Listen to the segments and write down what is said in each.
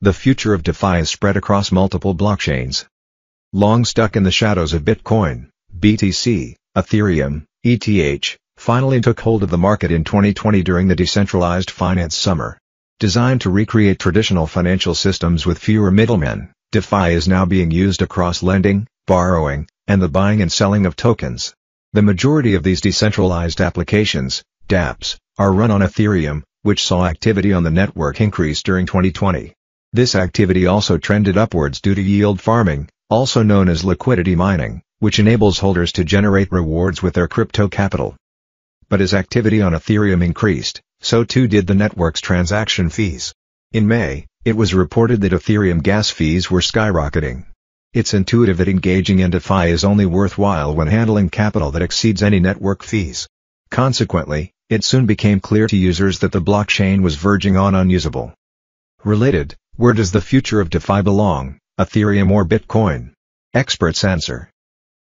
The future of DeFi is spread across multiple blockchains. Long stuck in the shadows of Bitcoin, BTC, Ethereum, ETH, finally took hold of the market in 2020 during the Decentralized Finance Summer. Designed to recreate traditional financial systems with fewer middlemen, DeFi is now being used across lending, borrowing, and the buying and selling of tokens. The majority of these decentralized applications, dApps, are run on Ethereum, which saw activity on the network increase during 2020. This activity also trended upwards due to yield farming, also known as liquidity mining, which enables holders to generate rewards with their crypto capital. But as activity on Ethereum increased, so too did the network's transaction fees. In May, it was reported that Ethereum gas fees were skyrocketing. It's intuitive that engaging in DeFi is only worthwhile when handling capital that exceeds any network fees. Consequently, it soon became clear to users that the blockchain was verging on unusable. Related, where does the future of DeFi belong, Ethereum or Bitcoin? Experts answer.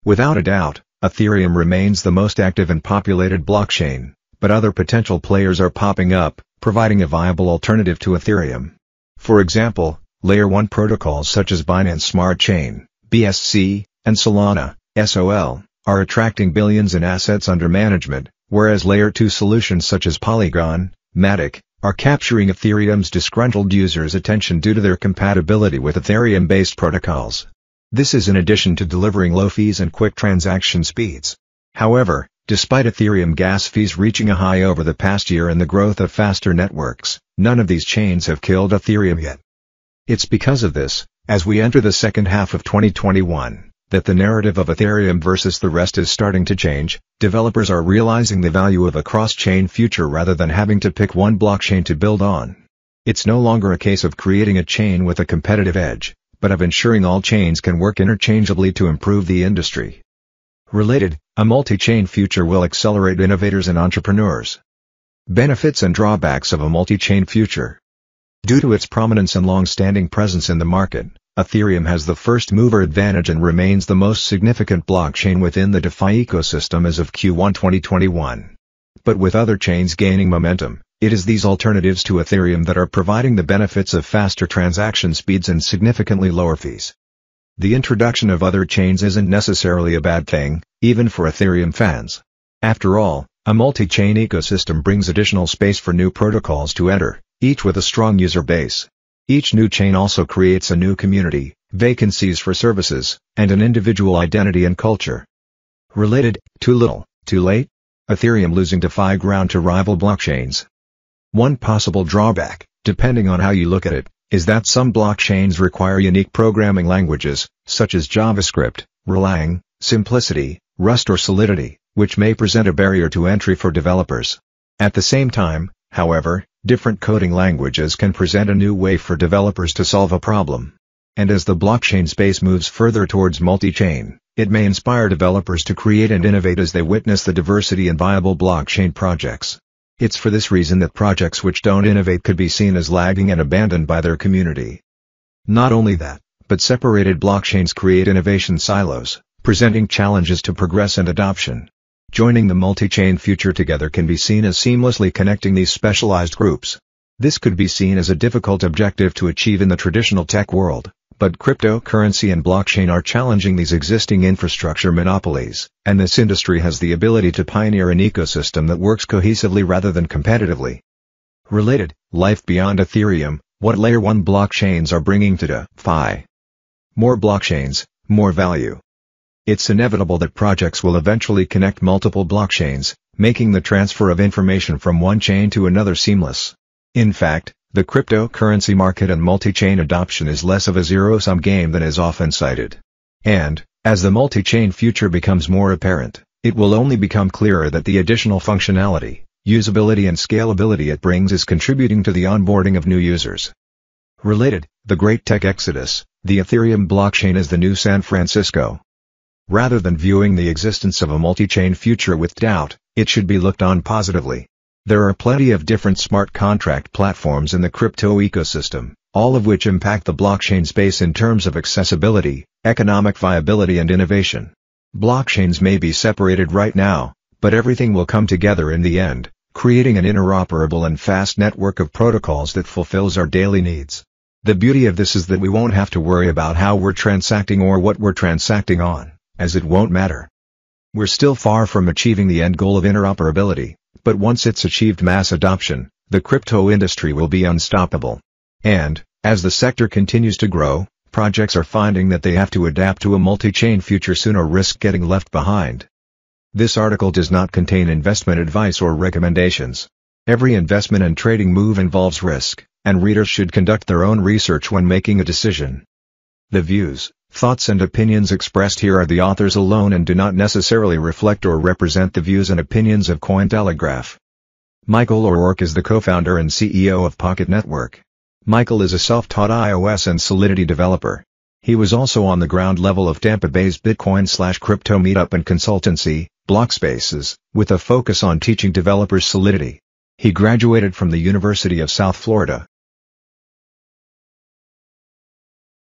Without a doubt, Ethereum remains the most active and populated blockchain, but other potential players are popping up, providing a viable alternative to Ethereum. For example, Layer 1 protocols such as Binance Smart Chain, BSC, and Solana, SOL, are attracting billions in assets under management, whereas Layer 2 solutions such as Polygon, Matic, are capturing Ethereum's disgruntled users' attention due to their compatibility with Ethereum-based protocols. This is in addition to delivering low fees and quick transaction speeds. However, despite Ethereum gas fees reaching a high over the past year and the growth of faster networks, none of these chains have killed Ethereum yet. It's because of this, as we enter the second half of 2021, that the narrative of Ethereum versus the rest is starting to change, developers are realizing the value of a cross-chain future rather than having to pick one blockchain to build on. It's no longer a case of creating a chain with a competitive edge, but of ensuring all chains can work interchangeably to improve the industry. Related, a multi-chain future will accelerate innovators and entrepreneurs. Benefits and drawbacks of a multi-chain future. Due to its prominence and long-standing presence in the market, Ethereum has the first mover advantage and remains the most significant blockchain within the DeFi ecosystem as of Q1 2021. But with other chains gaining momentum, it is these alternatives to Ethereum that are providing the benefits of faster transaction speeds and significantly lower fees. The introduction of other chains isn't necessarily a bad thing, even for Ethereum fans. After all, a multi-chain ecosystem brings additional space for new protocols to enter, each with a strong user base. Each new chain also creates a new community, vacancies for services, and an individual identity and culture. Related, too little, too late? Ethereum losing DeFi ground to rival blockchains. One possible drawback, depending on how you look at it, is that some blockchains require unique programming languages, such as JavaScript, relying, simplicity, Rust or Solidity, which may present a barrier to entry for developers. At the same time, however, different coding languages can present a new way for developers to solve a problem. And as the blockchain space moves further towards multi-chain, it may inspire developers to create and innovate as they witness the diversity in viable blockchain projects. It's for this reason that projects which don't innovate could be seen as lagging and abandoned by their community. Not only that, but separated blockchains create innovation silos, presenting challenges to progress and adoption. Joining the multi-chain future together can be seen as seamlessly connecting these specialized groups. This could be seen as a difficult objective to achieve in the traditional tech world, but cryptocurrency and blockchain are challenging these existing infrastructure monopolies, and this industry has the ability to pioneer an ecosystem that works cohesively rather than competitively. Related, life beyond Ethereum, what layer 1 blockchains are bringing to DeFi. More blockchains, more value. It's inevitable that projects will eventually connect multiple blockchains, making the transfer of information from one chain to another seamless. In fact, the cryptocurrency market and multi-chain adoption is less of a zero-sum game than is often cited. And, as the multi-chain future becomes more apparent, it will only become clearer that the additional functionality, usability and scalability it brings is contributing to the onboarding of new users. Related, the great tech exodus, the Ethereum blockchain is the new San Francisco. Rather than viewing the existence of a multi-chain future with doubt, it should be looked on positively. There are plenty of different smart contract platforms in the crypto ecosystem, all of which impact the blockchain space in terms of accessibility, economic viability and innovation. Blockchains may be separated right now, but everything will come together in the end, creating an interoperable and fast network of protocols that fulfills our daily needs. The beauty of this is that we won't have to worry about how we're transacting or what we're transacting on as it won't matter. We're still far from achieving the end goal of interoperability, but once it's achieved mass adoption, the crypto industry will be unstoppable. And, as the sector continues to grow, projects are finding that they have to adapt to a multi-chain future soon or risk getting left behind. This article does not contain investment advice or recommendations. Every investment and trading move involves risk, and readers should conduct their own research when making a decision. The views, thoughts and opinions expressed here are the authors alone and do not necessarily reflect or represent the views and opinions of Cointelegraph. Michael O'Rourke is the co-founder and CEO of Pocket Network. Michael is a self-taught iOS and Solidity developer. He was also on the ground level of Tampa Bay's Bitcoin slash crypto meetup and consultancy, Blockspaces, with a focus on teaching developers Solidity. He graduated from the University of South Florida.